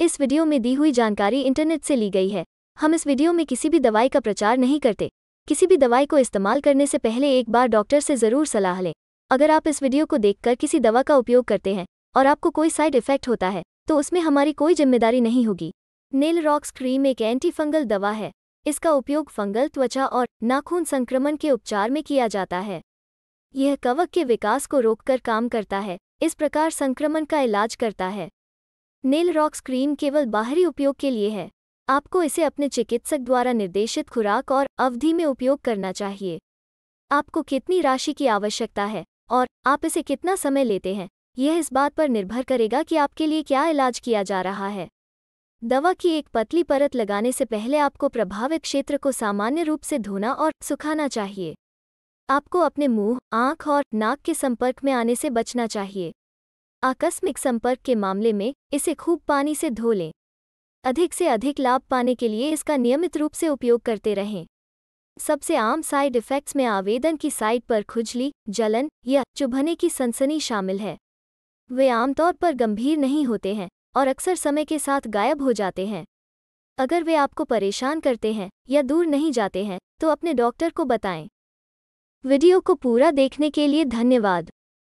इस वीडियो में दी हुई जानकारी इंटरनेट से ली गई है हम इस वीडियो में किसी भी दवाई का प्रचार नहीं करते किसी भी दवाई को इस्तेमाल करने से पहले एक बार डॉक्टर से ज़रूर सलाह लें अगर आप इस वीडियो को देखकर किसी दवा का उपयोग करते हैं और आपको कोई साइड इफेक्ट होता है तो उसमें हमारी कोई जिम्मेदारी नहीं होगी नेल रॉक्स क्रीम एक एंटी फंगल दवा है इसका उपयोग फंगल त्वचा और नाखून संक्रमण के उपचार में किया जाता है यह कवक के विकास को रोककर काम करता है इस प्रकार संक्रमण का इलाज करता है नील रॉक्स क्रीम केवल बाहरी उपयोग के लिए है आपको इसे अपने चिकित्सक द्वारा निर्देशित खुराक और अवधि में उपयोग करना चाहिए आपको कितनी राशि की आवश्यकता है और आप इसे कितना समय लेते हैं यह इस बात पर निर्भर करेगा कि आपके लिए क्या इलाज किया जा रहा है दवा की एक पतली परत लगाने से पहले आपको प्रभावित क्षेत्र को सामान्य रूप से धोना और सुखाना चाहिए आपको अपने मुंह, आंख और नाक के संपर्क में आने से बचना चाहिए आकस्मिक संपर्क के मामले में इसे खूब पानी से धो लें अधिक से अधिक लाभ पाने के लिए इसका नियमित रूप से उपयोग करते रहें सबसे आम साइड इफ़ेक्ट्स में आवेदन की साइट पर खुजली जलन या चुभने की सनसनी शामिल है वे आमतौर पर गंभीर नहीं होते हैं और अक्सर समय के साथ गायब हो जाते हैं अगर वे आपको परेशान करते हैं या दूर नहीं जाते हैं तो अपने डॉक्टर को बताएं वीडियो को पूरा देखने के लिए धन्यवाद